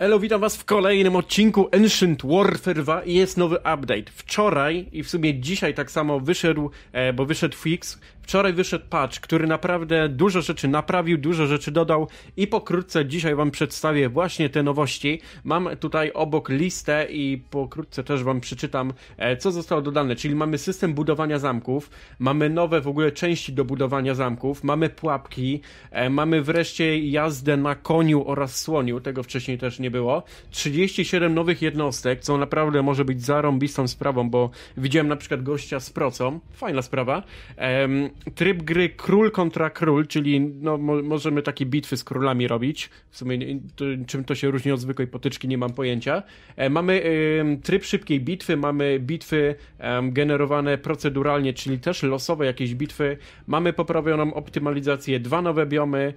Elo, witam was w kolejnym odcinku Ancient Warfare 2 i jest nowy update. Wczoraj i w sumie dzisiaj tak samo wyszedł, e, bo wyszedł fix Wczoraj wyszedł patch, który naprawdę dużo rzeczy naprawił, dużo rzeczy dodał i pokrótce dzisiaj wam przedstawię właśnie te nowości. Mam tutaj obok listę i pokrótce też wam przeczytam, e, co zostało dodane, czyli mamy system budowania zamków, mamy nowe w ogóle części do budowania zamków, mamy pułapki, e, mamy wreszcie jazdę na koniu oraz słoniu, tego wcześniej też nie było, 37 nowych jednostek, co naprawdę może być zarąbistą sprawą, bo widziałem na przykład gościa z procą, fajna sprawa, tryb gry król kontra król, czyli no, mo możemy takie bitwy z królami robić. W sumie to, czym to się różni od zwykłej potyczki, nie mam pojęcia. E, mamy tryb szybkiej bitwy, mamy bitwy generowane proceduralnie, czyli też losowe jakieś bitwy. Mamy poprawioną optymalizację, dwa nowe biomy,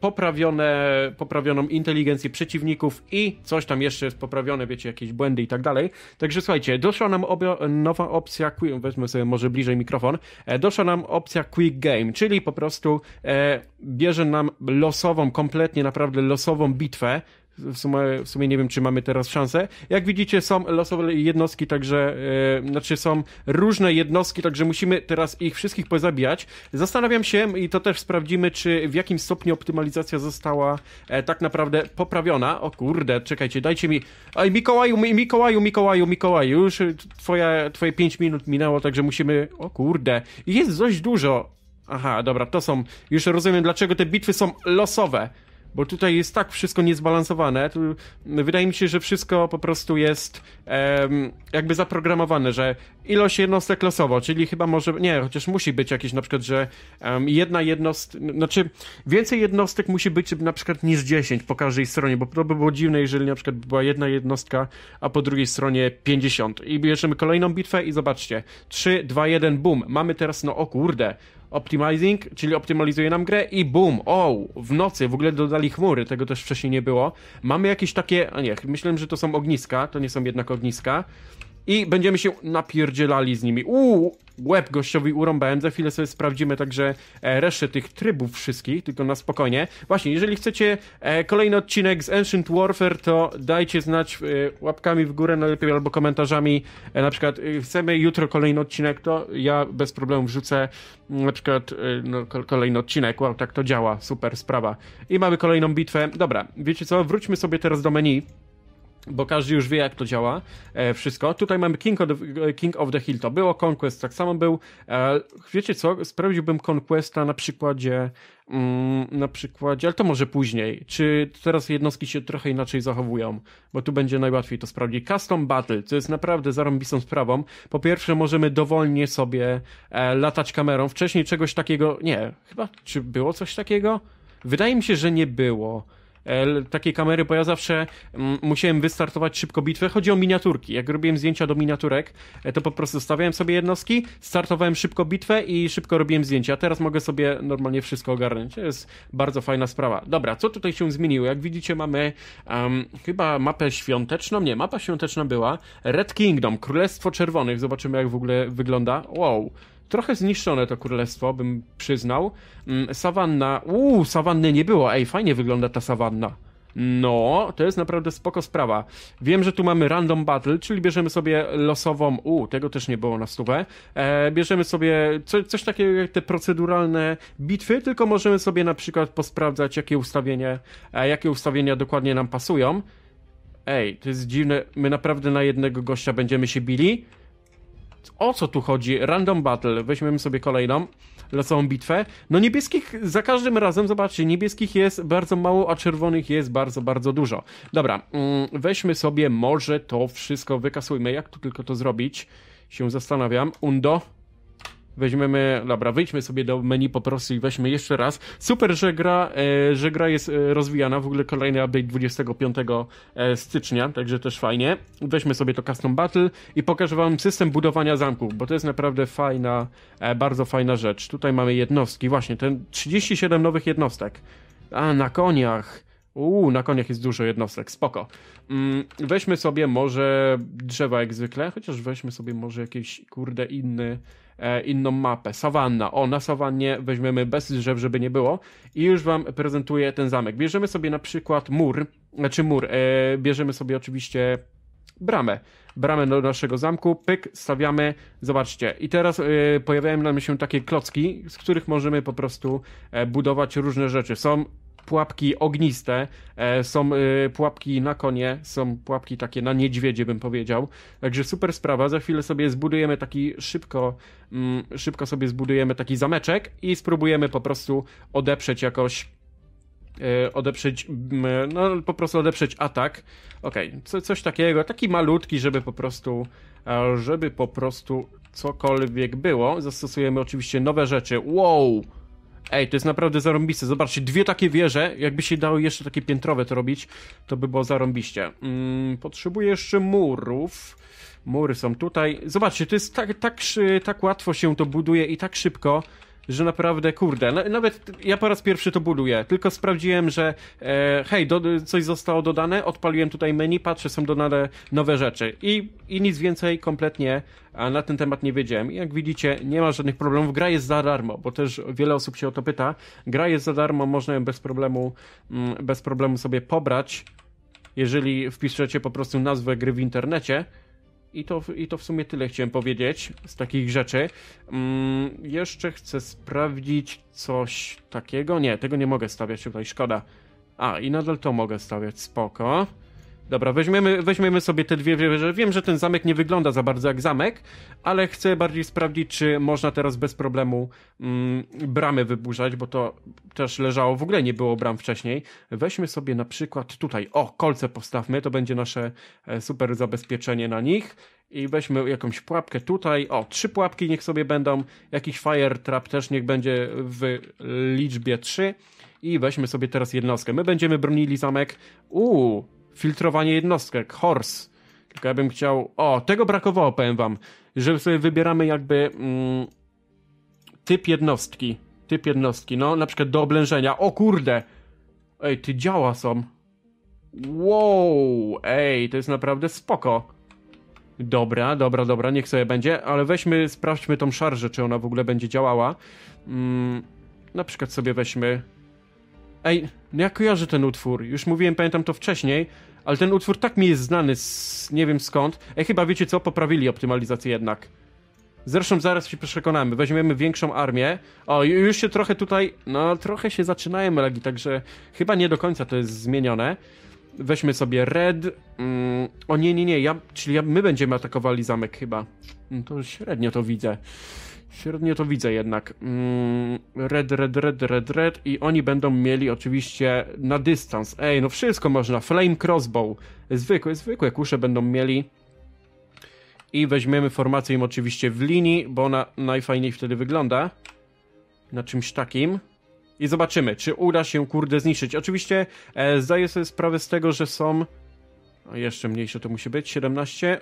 poprawione, poprawioną inteligencję przeciwników i coś tam jeszcze jest poprawione, wiecie, jakieś błędy i tak dalej. Także słuchajcie, doszła nam nowa opcja, wezmę sobie może bliżej mikrofon, e, doszła nam opcja Quick Game, czyli po prostu e, bierze nam losową, kompletnie naprawdę losową bitwę, w sumie, w sumie nie wiem, czy mamy teraz szansę. Jak widzicie, są losowe jednostki, także, yy, znaczy są różne jednostki, także musimy teraz ich wszystkich pozabijać. Zastanawiam się i to też sprawdzimy, czy w jakim stopniu optymalizacja została e, tak naprawdę poprawiona. O kurde, czekajcie, dajcie mi... Oj, Mikołaju, mi, Mikołaju, Mikołaju, Mikołaju, już twoja, twoje 5 minut minęło, także musimy... O kurde, jest dość dużo. Aha, dobra, to są... Już rozumiem, dlaczego te bitwy są losowe bo tutaj jest tak wszystko niezbalansowane. Tu, wydaje mi się, że wszystko po prostu jest jakby zaprogramowane, że ilość jednostek losowo, czyli chyba może, nie, chociaż musi być jakieś na przykład, że jedna jednostka, znaczy więcej jednostek musi być na przykład niż 10 po każdej stronie, bo to by było dziwne, jeżeli na przykład była jedna jednostka, a po drugiej stronie 50. I bierzemy kolejną bitwę i zobaczcie, 3, 2, 1, boom, mamy teraz, no o kurde, optimizing, czyli optymalizuje nam grę i boom, o, oh, w nocy w ogóle dodali chmury, tego też wcześniej nie było. Mamy jakieś takie, a nie, myślałem, że to są ogniska, to nie są jednak ogniska i będziemy się napierdzielali z nimi. Uuu, łeb gościowi urąbałem, za chwilę sobie sprawdzimy także e, resztę tych trybów wszystkich, tylko na spokojnie. Właśnie, jeżeli chcecie e, kolejny odcinek z Ancient Warfare, to dajcie znać e, łapkami w górę najlepiej albo komentarzami, na przykład chcemy jutro kolejny odcinek, to ja bez problemu wrzucę mm, na przykład no, kolejny odcinek, wow, tak to działa, super sprawa. I mamy kolejną bitwę. Dobra, wiecie co, wróćmy sobie teraz do menu bo każdy już wie, jak to działa, e, wszystko. Tutaj mamy King of, the, e, King of the Hill, to było, Conquest tak samo był. E, wiecie co, sprawdziłbym Conquesta na przykładzie, mm, na przykładzie, ale to może później, czy teraz jednostki się trochę inaczej zachowują, bo tu będzie najłatwiej to sprawdzić. Custom Battle, to jest naprawdę zarąbistą sprawą. Po pierwsze, możemy dowolnie sobie e, latać kamerą. Wcześniej czegoś takiego, nie, chyba, czy było coś takiego? Wydaje mi się, że nie było. E, takiej kamery, bo ja zawsze mm, musiałem wystartować szybko bitwę. Chodzi o miniaturki. Jak robiłem zdjęcia do miniaturek, e, to po prostu stawiałem sobie jednostki, startowałem szybko bitwę i szybko robiłem zdjęcia. teraz mogę sobie normalnie wszystko ogarnąć. To jest bardzo fajna sprawa. Dobra, co tutaj się zmieniło? Jak widzicie, mamy um, chyba mapę świąteczną. Nie, mapa świąteczna była. Red Kingdom, Królestwo Czerwonych. Zobaczymy, jak w ogóle wygląda. Wow. Trochę zniszczone to królestwo, bym przyznał. Mm, sawanna, uuu, sawanny nie było, ej, fajnie wygląda ta sawanna. No, to jest naprawdę spoko sprawa. Wiem, że tu mamy random battle, czyli bierzemy sobie losową, u, tego też nie było na stówę, e, bierzemy sobie co, coś takiego jak te proceduralne bitwy, tylko możemy sobie na przykład posprawdzać, jakie ustawienie, e, jakie ustawienia dokładnie nam pasują. Ej, to jest dziwne, my naprawdę na jednego gościa będziemy się bili? o co tu chodzi? Random battle. Weźmiemy sobie kolejną całą bitwę. No niebieskich za każdym razem, zobaczcie, niebieskich jest bardzo mało, a czerwonych jest bardzo, bardzo dużo. Dobra, mm, weźmy sobie może to wszystko, wykasujmy. Jak tu tylko to zrobić? Się zastanawiam. Undo weźmiemy, dobra, wyjdźmy sobie do menu po prostu i weźmy jeszcze raz. Super, że gra, e, że gra jest e, rozwijana, w ogóle kolejny update 25 e, stycznia, także też fajnie. Weźmy sobie to Custom Battle i pokażę wam system budowania zamków, bo to jest naprawdę fajna, bardzo fajna rzecz. Tutaj mamy jednostki, właśnie, ten 37 nowych jednostek. A, na koniach. Uuu, na koniach jest dużo jednostek, spoko. Mm, weźmy sobie może drzewa jak zwykle, chociaż weźmy sobie może jakiś, kurde, inny E, inną mapę. Sawanna. O, na sawannie weźmiemy bez drzew, żeby nie było. I już wam prezentuję ten zamek. Bierzemy sobie na przykład mur, znaczy mur, e, bierzemy sobie oczywiście bramę. Bramę do naszego zamku, pyk, stawiamy, zobaczcie. I teraz e, pojawiają nam się takie klocki, z których możemy po prostu budować różne rzeczy. Są pułapki ogniste, e, są e, pułapki na konie, są pułapki takie na niedźwiedzie, bym powiedział. Także super sprawa. Za chwilę sobie zbudujemy taki szybko, mm, szybko sobie zbudujemy taki zameczek i spróbujemy po prostu odeprzeć jakoś e, odeprzeć, mm, no po prostu odeprzeć atak. Okej, okay. Co, coś takiego, taki malutki, żeby po prostu, żeby po prostu cokolwiek było. Zastosujemy oczywiście nowe rzeczy. Wow! Ej, to jest naprawdę zarąbiste. Zobaczcie, dwie takie wieże, jakby się dało jeszcze takie piętrowe to robić, to by było zarąbiście. Mm, potrzebuję jeszcze murów. Mury są tutaj. Zobaczcie, to jest tak, tak, tak łatwo się to buduje i tak szybko że naprawdę, kurde, na, no, nawet ja po raz pierwszy to buduję, tylko sprawdziłem, że e, hej, do, coś zostało dodane, odpaliłem tutaj menu, patrzę, są dodane nowe rzeczy i, i nic więcej kompletnie a na ten temat nie wiedziałem. jak widzicie, nie ma żadnych problemów, gra jest za darmo, bo też wiele osób się o to pyta. Gra jest za darmo, można ją bez problemu, mm, bez problemu sobie pobrać, jeżeli wpiszecie po prostu nazwę gry w internecie, i to, I to w sumie tyle chciałem powiedzieć z takich rzeczy. Mm, jeszcze chcę sprawdzić coś takiego. Nie, tego nie mogę stawiać tutaj, szkoda. A, i nadal to mogę stawiać, spoko. Dobra, weźmiemy, weźmiemy sobie te dwie wieże. Wiem, że ten zamek nie wygląda za bardzo jak zamek, ale chcę bardziej sprawdzić, czy można teraz bez problemu mm, bramy wyburzać, bo to też leżało, w ogóle nie było bram wcześniej. Weźmy sobie na przykład tutaj, o, kolce postawmy, to będzie nasze e, super zabezpieczenie na nich. I weźmy jakąś pułapkę tutaj, o, trzy pułapki niech sobie będą, jakiś fire trap też niech będzie w liczbie trzy. I weźmy sobie teraz jednostkę. My będziemy bronili zamek. Uuu, filtrowanie jednostek, horse. Tylko ja bym chciał, o, tego brakowało, powiem wam, że sobie wybieramy jakby mm, typ jednostki, typ jednostki, no, na przykład do oblężenia, o kurde, ej, ty działa są. Wow, ej, to jest naprawdę spoko. Dobra, dobra, dobra, niech sobie będzie, ale weźmy, sprawdźmy tą szarżę, czy ona w ogóle będzie działała. Mm, na przykład sobie weźmy Ej, no ja kojarzę ten utwór. Już mówiłem, pamiętam to wcześniej, ale ten utwór tak mi jest znany z nie wiem skąd. Ej, chyba wiecie co? Poprawili optymalizację jednak. Zresztą zaraz się przekonamy. Weźmiemy większą armię. O, już się trochę tutaj... No, trochę się zaczynają lagi, także chyba nie do końca to jest zmienione weźmy sobie red. Mm, o nie, nie, nie, ja, czyli ja, my będziemy atakowali zamek chyba. Mm, to średnio to widzę. Średnio to widzę jednak. Mm, red, red, red, red, red i oni będą mieli oczywiście na dystans. Ej, no wszystko można. Flame crossbow. Zwykłe, zwykłe kusze będą mieli. I weźmiemy formację im oczywiście w linii, bo ona najfajniej wtedy wygląda. Na czymś takim. I zobaczymy, czy uda się kurde zniszczyć. Oczywiście e, zdaję sobie sprawę z tego, że są... O, jeszcze mniejsze to musi być, 17...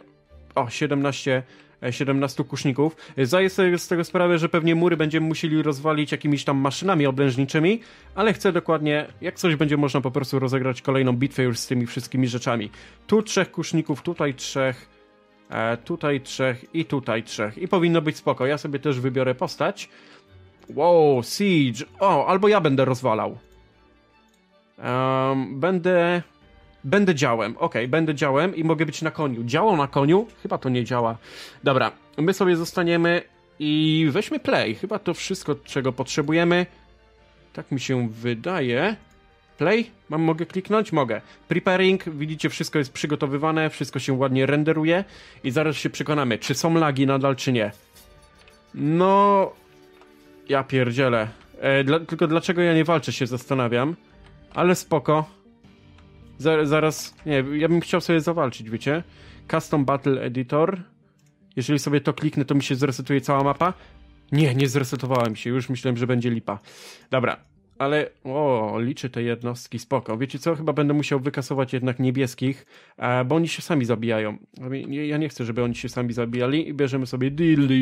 O, 17 17 e, kuszników. Zdaję sobie z tego sprawę, że pewnie mury będziemy musieli rozwalić jakimiś tam maszynami oblężniczymi, ale chcę dokładnie, jak coś będzie można po prostu rozegrać kolejną bitwę już z tymi wszystkimi rzeczami. Tu trzech kuszników, tutaj trzech, e, tutaj trzech i tutaj trzech. I powinno być spoko. Ja sobie też wybiorę postać. Wow, Siege. O, albo ja będę rozwalał. Um, będę... Będę działem, ok, będę działem i mogę być na koniu. Działo na koniu? Chyba to nie działa. Dobra, my sobie zostaniemy i weźmy play. Chyba to wszystko, czego potrzebujemy. Tak mi się wydaje. Play? Mam, mogę kliknąć? Mogę. Preparing, widzicie, wszystko jest przygotowywane, wszystko się ładnie renderuje i zaraz się przekonamy, czy są lagi nadal, czy nie. No, ja pierdzielę. E, dla, tylko dlaczego ja nie walczę się zastanawiam. Ale spoko. zaraz, nie, ja bym chciał sobie zawalczyć, wiecie. Custom Battle Editor. Jeżeli sobie to kliknę, to mi się zresetuje cała mapa. Nie, nie zresetowałem się, już myślałem, że będzie lipa. Dobra, ale o, liczy te jednostki, spoko. Wiecie co, chyba będę musiał wykasować jednak niebieskich, e, bo oni się sami zabijają. Ja nie chcę, żeby oni się sami zabijali i bierzemy sobie delete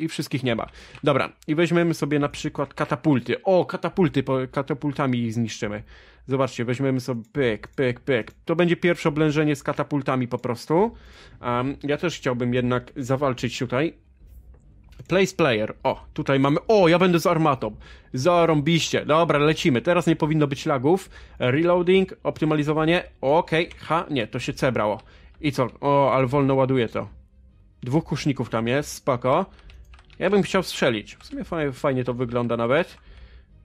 i wszystkich nie ma. Dobra, i weźmiemy sobie na przykład katapulty. O, katapulty, katapultami ich zniszczymy. Zobaczcie, weźmiemy sobie pyk, pyk, pyk. To będzie pierwsze oblężenie z katapultami po prostu. Um, ja też chciałbym jednak zawalczyć tutaj. Place player. O, tutaj mamy. O, ja będę z armatą. Zarąbiście. Dobra, lecimy. Teraz nie powinno być lagów. Reloading, optymalizowanie. Okej, okay. ha, nie, to się cebrało. I co? O, ale wolno ładuje to. Dwóch kuszników tam jest, spoko. Ja bym chciał strzelić. W sumie fajnie to wygląda nawet.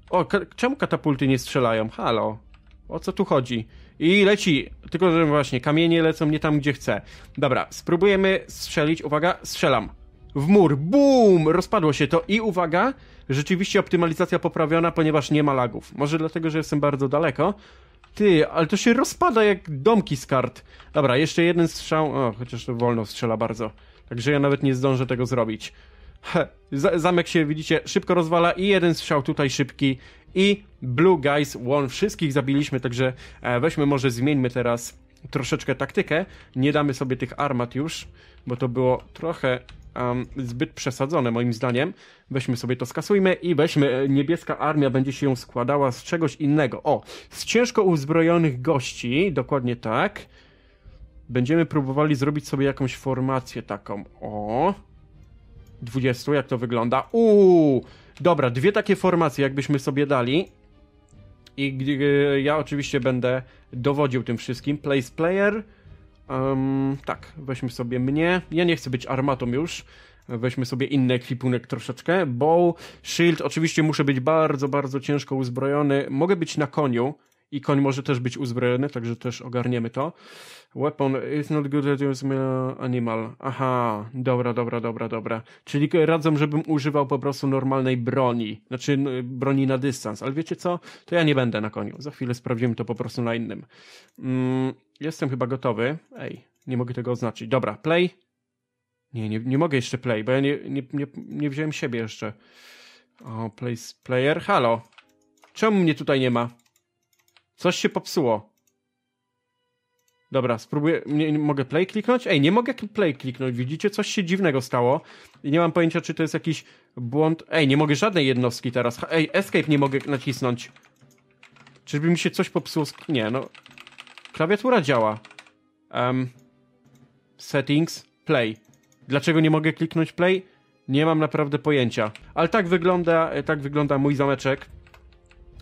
O, ka czemu katapulty nie strzelają? Halo. O co tu chodzi? I leci, tylko że właśnie kamienie lecą nie tam, gdzie chcę. Dobra, spróbujemy strzelić. Uwaga, strzelam w mur. Bum! Rozpadło się to i uwaga, rzeczywiście optymalizacja poprawiona, ponieważ nie ma lagów. Może dlatego, że jestem bardzo daleko. Ty, ale to się rozpada jak domki z kart. Dobra, jeszcze jeden strzał. O, chociaż to wolno strzela bardzo. Także ja nawet nie zdążę tego zrobić. He, zamek się, widzicie, szybko rozwala i jeden strzał tutaj szybki i Blue Guys one Wszystkich zabiliśmy, także e, weźmy może zmieńmy teraz troszeczkę taktykę. Nie damy sobie tych armat już, bo to było trochę um, zbyt przesadzone moim zdaniem. Weźmy sobie to, skasujmy i weźmy, e, niebieska armia będzie się składała z czegoś innego. O, z ciężko uzbrojonych gości, dokładnie tak. Będziemy próbowali zrobić sobie jakąś formację taką, o... 20, jak to wygląda. Uuu, dobra, dwie takie formacje jakbyśmy sobie dali. I e, ja oczywiście będę dowodził tym wszystkim. Place player, Um, tak, weźmy sobie mnie. Ja nie chcę być armatą już. Weźmy sobie inny ekwipunek troszeczkę. Bow, shield, oczywiście muszę być bardzo, bardzo ciężko uzbrojony. Mogę być na koniu, i koń może też być uzbrojony, także też ogarniemy to. Weapon is not good at using animal. Aha, dobra, dobra, dobra, dobra. Czyli radzą, żebym używał po prostu normalnej broni, znaczy broni na dystans, ale wiecie co? To ja nie będę na koniu. Za chwilę sprawdzimy to po prostu na innym. Mm, jestem chyba gotowy. Ej, nie mogę tego oznaczyć. Dobra, play. Nie, nie, nie mogę jeszcze play, bo ja nie, nie, nie, nie wziąłem siebie jeszcze. O, play, player, halo. Czemu mnie tutaj nie ma? Coś się popsuło. Dobra, spróbuję. Nie, mogę play kliknąć? Ej, nie mogę play kliknąć. Widzicie, coś się dziwnego stało. I nie mam pojęcia, czy to jest jakiś błąd. Ej, nie mogę żadnej jednostki teraz. Ej, escape nie mogę nacisnąć. Czyżby mi się coś popsuło? Nie, no. Klawiatura działa. Um, settings, play. Dlaczego nie mogę kliknąć play? Nie mam naprawdę pojęcia. Ale tak wygląda, e, tak wygląda mój zameczek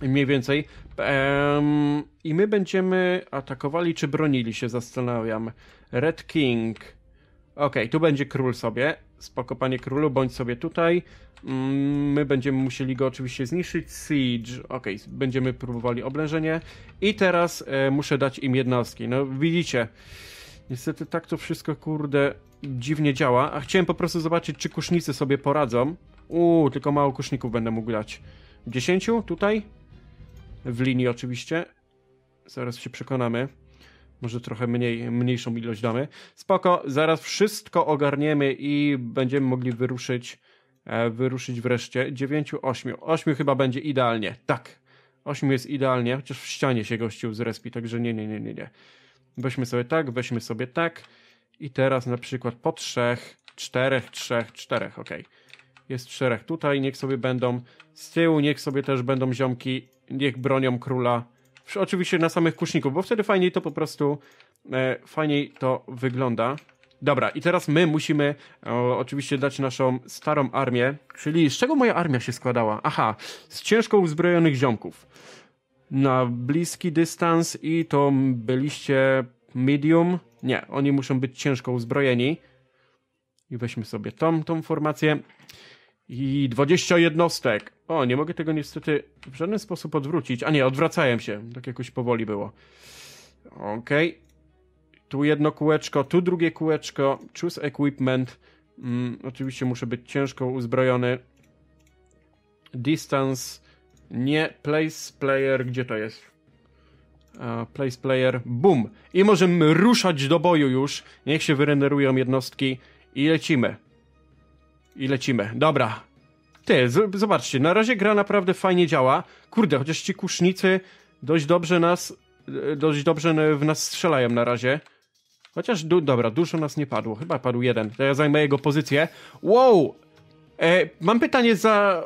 mniej więcej. Um, I my będziemy atakowali czy bronili się, zastanawiam. Red King. Okej, okay, tu będzie król sobie. Spoko, panie królu, bądź sobie tutaj. Um, my będziemy musieli go oczywiście zniszczyć. Siege. Okej, okay, będziemy próbowali oblężenie. I teraz e, muszę dać im jednostki. No widzicie, niestety tak to wszystko, kurde, dziwnie działa. A chciałem po prostu zobaczyć, czy kusznicy sobie poradzą. Uuu, tylko mało kuszników będę mógł dać. 10 tutaj? w linii oczywiście. Zaraz się przekonamy. Może trochę mniej, mniejszą ilość damy. Spoko, zaraz wszystko ogarniemy i będziemy mogli wyruszyć, e, wyruszyć wreszcie. 9, 8. 8 chyba będzie idealnie. Tak, 8 jest idealnie, chociaż w ścianie się gościł z respi, także nie, nie, nie, nie, nie. Weźmy sobie tak, weźmy sobie tak. I teraz na przykład po trzech, czterech, trzech, czterech, ok. Jest czterech tutaj, niech sobie będą. Z tyłu niech sobie też będą ziomki niech bronią króla. Oczywiście na samych kuszników, bo wtedy fajniej to po prostu, e, fajniej to wygląda. Dobra, i teraz my musimy o, e, oczywiście dać naszą starą armię. Czyli z czego moja armia się składała? Aha, z ciężko uzbrojonych ziomków. Na bliski dystans i to byliście medium. Nie, oni muszą być ciężko uzbrojeni. I weźmy sobie tą, tą formację i 20 jednostek. O, nie mogę tego niestety w żaden sposób odwrócić. A nie, odwracałem się. Tak jakoś powoli było. Okej. Okay. Tu jedno kółeczko, tu drugie kółeczko. Choose equipment. Mm, oczywiście muszę być ciężko uzbrojony. Distance. Nie. Place player. Gdzie to jest? Uh, place player. Boom. I możemy ruszać do boju już. Niech się wyrenderują jednostki i lecimy i lecimy. Dobra. Ty, zobaczcie, na razie gra naprawdę fajnie działa. Kurde, chociaż ci kusznicy dość dobrze nas, e, dość dobrze w nas strzelają na razie. Chociaż, du dobra, dużo nas nie padło. Chyba padł jeden. To ja zajmę jego pozycję. Wow! E, mam pytanie za...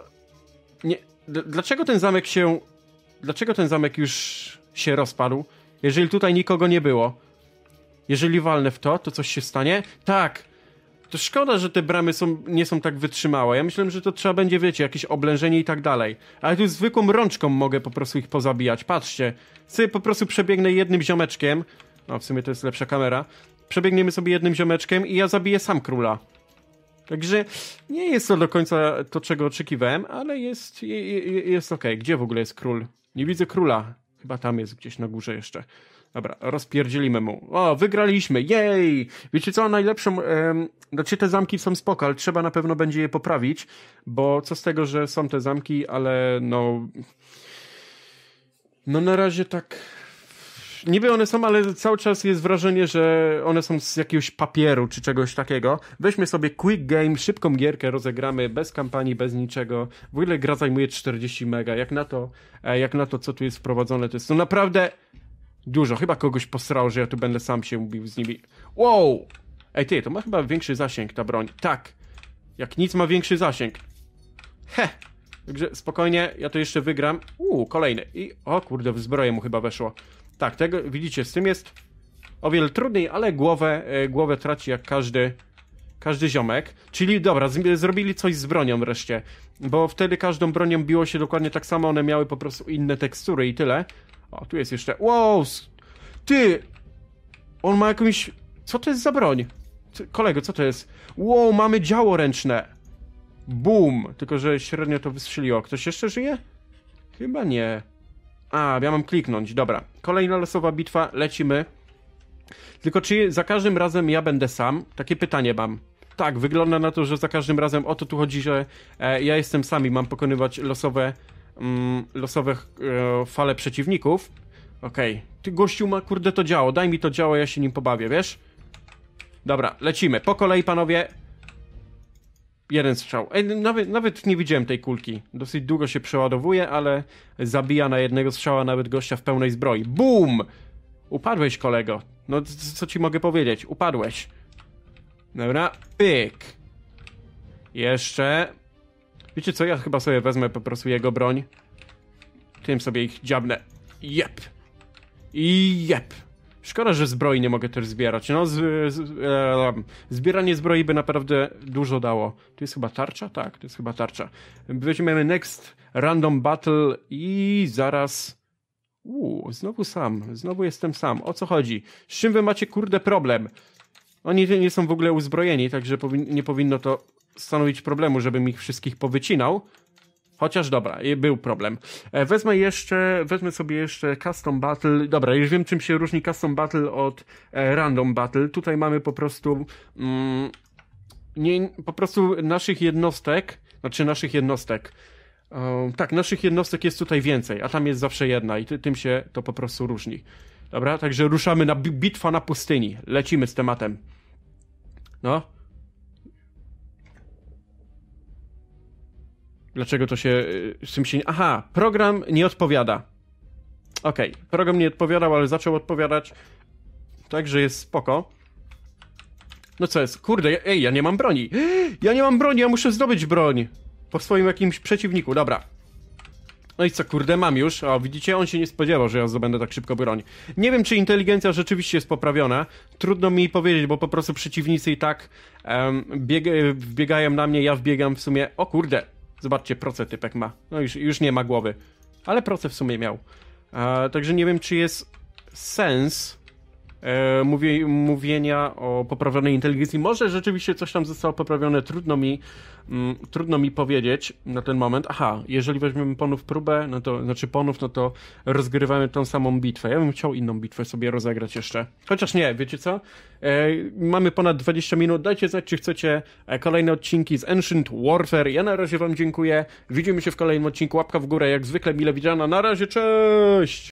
Nie, dlaczego ten zamek się... Dlaczego ten zamek już się rozpadł? Jeżeli tutaj nikogo nie było. Jeżeli walnę w to, to coś się stanie? Tak, to szkoda, że te bramy są, nie są tak wytrzymałe. Ja myślałem, że to trzeba będzie, wiecie, jakieś oblężenie i tak dalej. Ale tu zwykłą rączką mogę po prostu ich pozabijać. Patrzcie, sobie po prostu przebiegnę jednym ziomeczkiem. No, w sumie to jest lepsza kamera. Przebiegniemy sobie jednym ziomeczkiem i ja zabiję sam króla. Także nie jest to do końca to, czego oczekiwałem, ale jest, jest okej. Okay. Gdzie w ogóle jest król? Nie widzę króla. Chyba tam jest gdzieś na górze jeszcze. Dobra, rozpierdzielimy mu. O, wygraliśmy, jej! Wiecie co, najlepszą... Em, znaczy te zamki są spoko, ale trzeba na pewno będzie je poprawić, bo co z tego, że są te zamki, ale no... No na razie tak... Niby one są, ale cały czas jest wrażenie, że one są z jakiegoś papieru czy czegoś takiego. Weźmy sobie quick game, szybką gierkę rozegramy, bez kampanii, bez niczego. W ogóle gra zajmuje 40 mega. Jak na to, e, jak na to co tu jest wprowadzone, to jest to naprawdę Dużo. Chyba kogoś posrało, że ja tu będę sam się bił z nimi. Wow! Ej ty, to ma chyba większy zasięg ta broń. Tak. Jak nic ma większy zasięg. He! Także spokojnie, ja to jeszcze wygram. Uuu, kolejny. I o kurde, w zbroję mu chyba weszło. Tak, tego widzicie, z tym jest o wiele trudniej, ale głowę, e, głowę traci jak każdy każdy ziomek. Czyli dobra, z, zrobili coś z bronią wreszcie, bo wtedy każdą bronią biło się dokładnie tak samo, one miały po prostu inne tekstury i tyle. O, tu jest jeszcze... Wow! Ty! On ma jakąś... Co to jest za broń? Kolego, co to jest? Wow, mamy działo ręczne! Boom! Tylko, że średnio to wystrzeliło. Ktoś jeszcze żyje? Chyba nie. A, ja mam kliknąć, dobra. Kolejna losowa bitwa, lecimy. Tylko czy za każdym razem ja będę sam? Takie pytanie mam. Tak, wygląda na to, że za każdym razem o to tu chodzi, że e, ja jestem sam i mam pokonywać losowe mm, losowych e, fale przeciwników. Okej, okay. ty gościu ma kurde to działo, daj mi to działo, ja się nim pobawię, wiesz? Dobra, lecimy, po kolei panowie. Jeden strzał. Ej, nawet, nawet nie widziałem tej kulki. Dosyć długo się przeładowuje, ale zabija na jednego strzała nawet gościa w pełnej zbroi. BUM! Upadłeś, kolego. No, co ci mogę powiedzieć? Upadłeś. Dobra, pyk. Jeszcze Wiecie co, ja chyba sobie wezmę po prostu jego broń. Tym sobie ich dziabnę. Jep. I jep. Szkoda, że zbroi nie mogę też zbierać. No, z, z, e, zbieranie zbroi by naprawdę dużo dało. To jest chyba tarcza? Tak, to jest chyba tarcza. Weźmiemy next, random battle i zaraz... Uuu, znowu sam, znowu jestem sam. O co chodzi? Z czym wy macie kurde problem? Oni nie są w ogóle uzbrojeni, także nie powinno to stanowić problemu, żebym ich wszystkich powycinał. Chociaż dobra, był problem. E, wezmę jeszcze, wezmę sobie jeszcze Custom Battle. Dobra, już wiem czym się różni Custom Battle od e, Random Battle. Tutaj mamy po prostu mm, nie, po prostu naszych jednostek, znaczy naszych jednostek. Um, tak, naszych jednostek jest tutaj więcej, a tam jest zawsze jedna i ty, tym się to po prostu różni. Dobra, także ruszamy na bitwa na pustyni. Lecimy z tematem. No. Dlaczego to się y, z tym się. Aha, program nie odpowiada. Okej, okay, program nie odpowiadał, ale zaczął odpowiadać. Także jest spoko. No co jest? Kurde, ej, ja nie mam broni. Ja nie mam broni, ja muszę zdobyć broń. Po swoim jakimś przeciwniku, dobra. No i co, kurde, mam już. O, widzicie, on się nie spodziewał, że ja zdobędę tak szybko broń. Nie wiem, czy inteligencja rzeczywiście jest poprawiona. Trudno mi powiedzieć, bo po prostu przeciwnicy i tak um, bieg biegają na mnie, ja wbiegam w sumie... O kurde, Zobaczcie, proce typek ma. No już, już nie ma głowy, ale proce w sumie miał. E, także nie wiem, czy jest sens e, mówi, mówienia o poprawionej inteligencji. Może rzeczywiście coś tam zostało poprawione, trudno mi, mm, trudno mi powiedzieć na ten moment. Aha, jeżeli weźmiemy ponów próbę, no to, znaczy ponów, no to rozgrywamy tą samą bitwę. Ja bym chciał inną bitwę sobie rozegrać jeszcze. Chociaż nie, wiecie co? E, mamy ponad 20 minut, dajcie znać, czy chcecie e, kolejne odcinki z Ancient Warfare. Ja na razie wam dziękuję. Widzimy się w kolejnym odcinku. Łapka w górę, jak zwykle mile widziana. Na razie, cześć!